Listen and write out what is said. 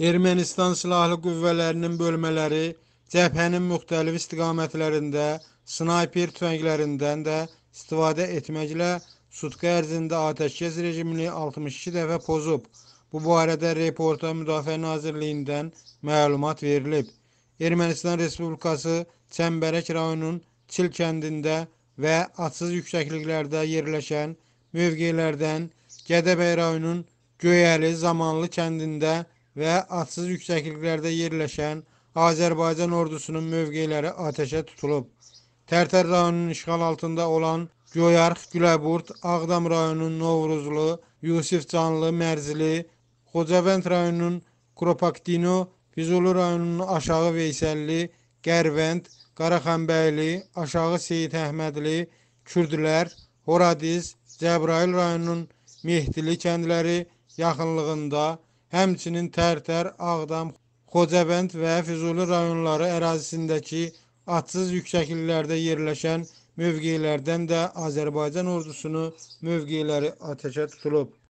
Ermənistan Silahlı Qüvvələrinin bölmələri cəbhənin müxtəlif istiqamətlərində snayper tüfənglərindən də istifadə etməklə sutka ərzində atəşkəs rejimini 62 dəfə pozub. Bu barədə reporta Müdafiə Nazirliyindən məlumat verilib. Ermənistan Respublikası Çəmbərək rayonunun Çil kəndində və atsız yüksəkliklərdə yerləşən mövqelərdən Gədəbəy rayonunun Göyəli Zamanlı kəndində və adsız yüksəkliklərdə yerləşən Azərbaycan ordusunun mövqeləri atəşə tutulub. Tərtər rayonunun işğal altında olan Göyarx, Güləburt, Ağdam rayonunun Novruzlu, Yusifcanlı, Mərzili, Xocavənd rayonunun Kropaktino, Füzuli rayonunun Aşağı Veysəlli, Qərvənd, Qaraxanbəyli, Aşağı Seyid Əhmədli, Kürdlər, Horadiz, Cəbrail rayonunun Mehdili kəndləri yaxınlığında həmçinin Tərtər, Ağdam, Xocavənd və Füzuli rayonları ərazisindəki atsız yüksəkliklərdə yerləşən mövqelərdən də Azərbaycan ordusunun mövqeləri atəşə tutulub.